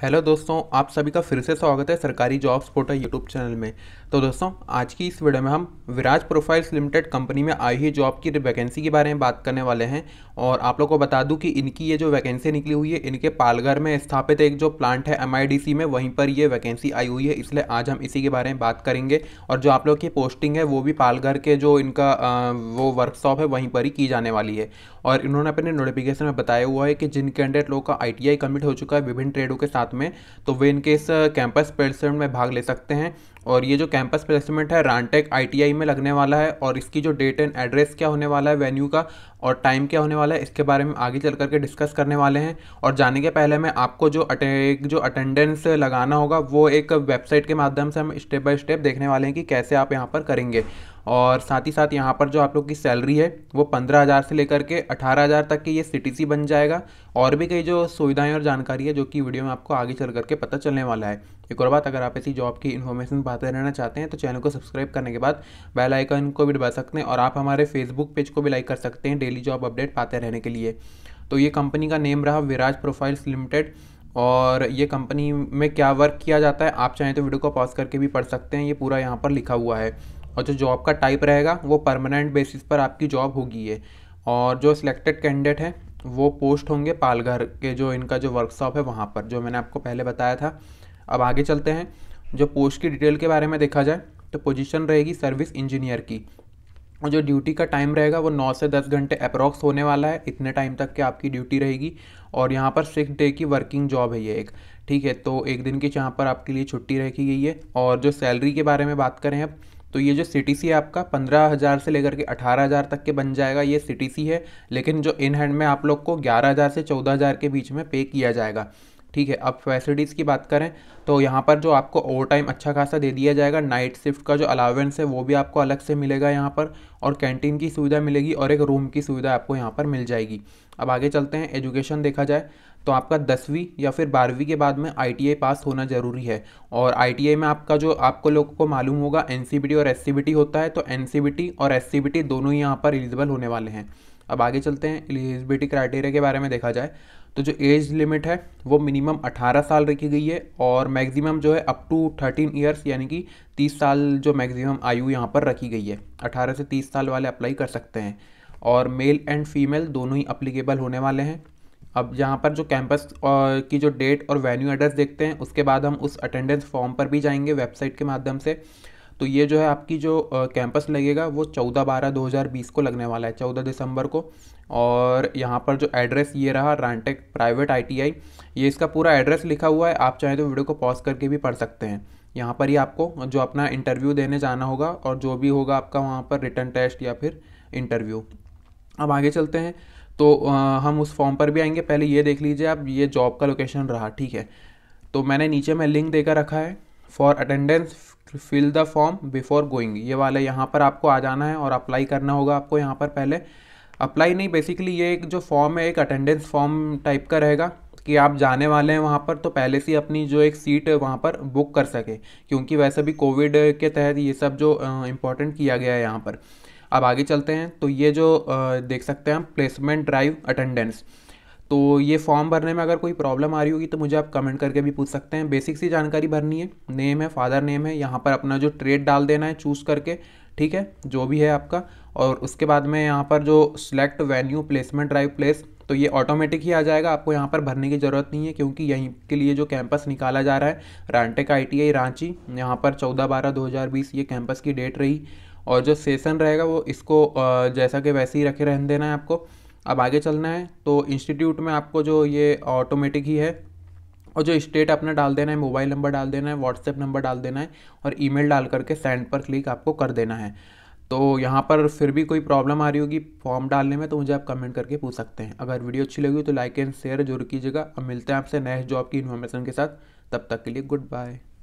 hello दोस्तों आप सभी का फिर से स्वागत है सरकारी जॉब्स पोर्टल यूट्यूब चैनल में तो दोस्तों आज की इस वीडियो में हम विराज प्रोफाइल्स लिमिटेड कंपनी में आई हुई जॉब की वैकेंसी के बारे में बात करने वाले हैं और आप लोग को बता दूं कि इनकी ये जो वैकेंसी निकली हुई है इनके पालघर में स्थापित एक जो प्लांट है एम में वहीं पर ये वैकेंसी आई हुई है इसलिए आज हम इसी के बारे में बात करेंगे और जो आप लोग की पोस्टिंग है वो भी पालघर के जो इनका वो वर्कशॉप है वहीं पर ही की जाने वाली है और इन्होंने अपने नोटिफिकेशन में बताया हुआ है कि जिन कैंडिडेट लोगों का आई कंप्लीट हो चुका है विभिन्न ट्रेडों के साथ साथ में तो वे इनके इस कैंपस प्लेसमेंट में भाग ले सकते हैं और ये जो कैंपस प्लेसमेंट है रानटेक आईटीआई में लगने वाला है और इसकी जो डेट एंड एड्रेस क्या होने वाला है वेन्यू का और टाइम क्या होने वाला है इसके बारे में आगे चल करके डिस्कस करने वाले हैं और जाने के पहले मैं आपको जो अटे जो अटेंडेंस लगाना होगा वो एक वेबसाइट के माध्यम से हम स्टेप बाय स्टेप देखने वाले हैं कि कैसे आप यहाँ पर करेंगे और साथ ही साथ यहाँ पर जो आप लोग की सैलरी है वो पंद्रह हज़ार से लेकर के अठारह हज़ार तक की ये सिटी सी बन जाएगा और भी कई जो सुविधाएं और जानकारी है जो कि वीडियो में आपको आगे चल करके पता चलने वाला है एक और बात अगर आप ऐसी जॉब की इन्फॉर्मेशन पाते रहना चाहते हैं तो चैनल को सब्सक्राइब करने के बाद बेल आइकन को भी दबा सकते हैं और आप हमारे फेसबुक पेज को भी लाइक कर सकते हैं डेली जॉब अपडेट पाते रहने के लिए तो ये कंपनी का नेम रहा विराज प्रोफाइल्स लिमिटेड और ये कंपनी में क्या वर्क किया जाता है आप चाहें तो वीडियो को पॉज करके भी पढ़ सकते हैं ये पूरा यहाँ पर लिखा हुआ है और जो जॉब का टाइप रहेगा वो परमानेंट बेसिस पर आपकी जॉब होगी ये और जो सिलेक्टेड कैंडिडेट हैं वो पोस्ट होंगे पालघर के जो इनका जो वर्कशॉप है वहाँ पर जो मैंने आपको पहले बताया था अब आगे चलते हैं जो पोस्ट की डिटेल के बारे में देखा जाए तो पोजीशन रहेगी सर्विस इंजीनियर की और जो ड्यूटी का टाइम रहेगा वो नौ से दस घंटे अप्रॉक्स होने वाला है इतने टाइम तक के आपकी ड्यूटी रहेगी और यहाँ पर सिक्स डे की वर्किंग जॉब है ये एक ठीक है तो एक दिन की यहाँ पर आपके लिए छुट्टी रखी गई है और जो सैलरी के बारे में बात करें अब तो ये जो सी सी है आपका पंद्रह हज़ार से लेकर के अठारह हज़ार तक के बन जाएगा ये सी है लेकिन जो इन हैंड में आप लोग को ग्यारह हज़ार से चौदह हज़ार के बीच में पे किया जाएगा ठीक है अब फैसिलिटीज़ की बात करें तो यहाँ पर जो आपको ओवर टाइम अच्छा खासा दे दिया जाएगा नाइट शिफ्ट का जो अलावेंस है वो भी आपको अलग से मिलेगा यहाँ पर और कैंटीन की सुविधा मिलेगी और एक रूम की सुविधा आपको यहाँ पर मिल जाएगी अब आगे चलते हैं एजुकेशन देखा जाए तो आपका दसवीं या फिर बारहवीं के बाद में आई पास होना ज़रूरी है और आई में आपका जो आपको लोगों को मालूम होगा एन और एस होता है तो एन और एस दोनों ही यहाँ पर एलिजिबल होने वाले हैं अब आगे चलते हैं एलिजिबिलिटी क्राइटेरिया के बारे में देखा जाए तो जो एज लिमिट है वो मिनिमम 18 साल रखी गई है और मैक्सिमम जो है अप टू 13 इयर्स यानी कि 30 साल जो मैक्सिमम आयु यहाँ पर रखी गई है 18 से 30 साल वाले अप्लाई कर सकते हैं और मेल एंड फीमेल दोनों ही अप्लीकेबल होने वाले हैं अब यहाँ पर जो कैंपस की जो डेट और वेन्यू एड्रेस देखते हैं उसके बाद हम उस अटेंडेंस फॉर्म पर भी जाएंगे वेबसाइट के माध्यम से तो ये जो है आपकी जो कैंपस लगेगा वो चौदह बारह दो हज़ार बीस को लगने वाला है चौदह दिसंबर को और यहाँ पर जो एड्रेस ये रहा रानटेक प्राइवेट आईटीआई ये इसका पूरा एड्रेस लिखा हुआ है आप चाहें तो वीडियो को पॉज करके भी पढ़ सकते हैं यहाँ पर ही आपको जो अपना इंटरव्यू देने जाना होगा और जो भी होगा आपका वहाँ पर रिटर्न टेस्ट या फिर इंटरव्यू अब आगे चलते हैं तो आ, हम उस फॉर्म पर भी आएंगे पहले ये देख लीजिए आप ये जॉब का लोकेशन रहा ठीक है तो मैंने नीचे में लिंक देकर रखा है for attendance fill the form before going ये वाला यहाँ पर आपको आ जाना है और अप्लाई करना होगा आपको यहाँ पर पहले अप्लाई नहीं बेसिकली ये एक जो फॉर्म है एक अटेंडेंस फॉर्म टाइप का रहेगा कि आप जाने वाले हैं वहाँ पर तो पहले से अपनी जो एक सीट वहाँ पर बुक कर सके क्योंकि वैसे भी कोविड के तहत ये सब जो इम्पोर्टेंट किया गया है यहाँ पर अब आगे चलते हैं तो ये जो देख सकते हैं हम प्लेसमेंट ड्राइव अटेंडेंस तो ये फॉर्म भरने में अगर कोई प्रॉब्लम आ रही होगी तो मुझे आप कमेंट करके भी पूछ सकते हैं बेसिक सी जानकारी भरनी है नेम है फादर नेम है यहाँ पर अपना जो ट्रेड डाल देना है चूज़ करके ठीक है जो भी है आपका और उसके बाद में यहाँ पर जो select venue placement drive place तो ये ऑटोमेटिक ही आ जाएगा आपको यहाँ पर भरने की ज़रूरत नहीं है क्योंकि यहीं के लिए जो कैंपस निकाला जा रहा है रानटेक आई रांची यहाँ पर चौदह बारह दो ये कैंपस की डेट रही और जो सेशन रहेगा वो इसको जैसा कि वैसे ही रखे रहने देना है आपको अब आगे चलना है तो इंस्टीट्यूट में आपको जो ये ऑटोमेटिक ही है और जो स्टेट अपना डाल देना है मोबाइल नंबर डाल देना है व्हाट्सएप नंबर डाल देना है और ईमेल डाल करके सेंड पर क्लिक आपको कर देना है तो यहाँ पर फिर भी कोई प्रॉब्लम आ रही होगी फॉर्म डालने में तो मुझे आप कमेंट करके पूछ सकते हैं अगर वीडियो अच्छी लगी तो लाइक एंड शेयर जरूर कीजिएगा अब मिलते हैं आपसे नए जॉब की इन्फॉर्मेशन के साथ तब तक के लिए गुड बाय